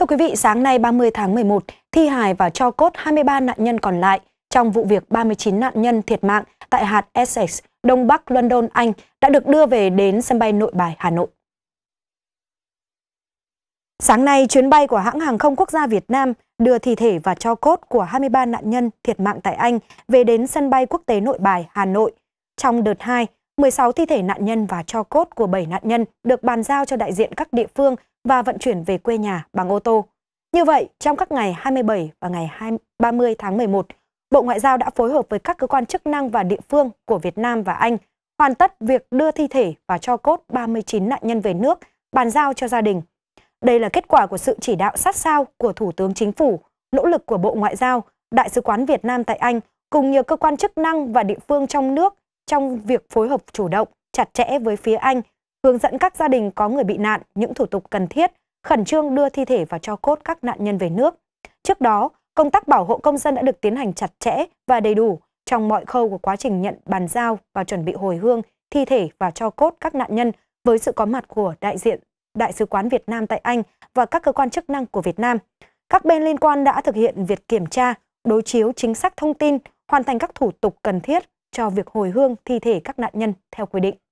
Thưa quý vị, sáng nay 30 tháng 11, thi hài và cho cốt 23 nạn nhân còn lại trong vụ việc 39 nạn nhân thiệt mạng tại hạt Essex, Đông Bắc London, Anh đã được đưa về đến sân bay Nội Bài, Hà Nội. Sáng nay, chuyến bay của hãng hàng không quốc gia Việt Nam đưa thi thể và cho cốt của 23 nạn nhân thiệt mạng tại Anh về đến sân bay quốc tế Nội Bài, Hà Nội. Trong đợt 2, 16 thi thể nạn nhân và cho cốt của 7 nạn nhân được bàn giao cho đại diện các địa phương và vận chuyển về quê nhà bằng ô tô. Như vậy, trong các ngày 27 và ngày 30 tháng 11, Bộ Ngoại giao đã phối hợp với các cơ quan chức năng và địa phương của Việt Nam và Anh hoàn tất việc đưa thi thể và cho cốt 39 nạn nhân về nước, bàn giao cho gia đình. Đây là kết quả của sự chỉ đạo sát sao của Thủ tướng Chính phủ, nỗ lực của Bộ Ngoại giao, Đại sứ quán Việt Nam tại Anh cùng nhiều cơ quan chức năng và địa phương trong nước trong việc phối hợp chủ động, chặt chẽ với phía Anh, hướng dẫn các gia đình có người bị nạn những thủ tục cần thiết, khẩn trương đưa thi thể và cho cốt các nạn nhân về nước. Trước đó, công tác bảo hộ công dân đã được tiến hành chặt chẽ và đầy đủ trong mọi khâu của quá trình nhận bàn giao và chuẩn bị hồi hương thi thể và cho cốt các nạn nhân với sự có mặt của đại diện Đại sứ quán Việt Nam tại Anh và các cơ quan chức năng của Việt Nam. Các bên liên quan đã thực hiện việc kiểm tra, đối chiếu chính xác thông tin, hoàn thành các thủ tục cần thiết cho việc hồi hương thi thể các nạn nhân theo quy định.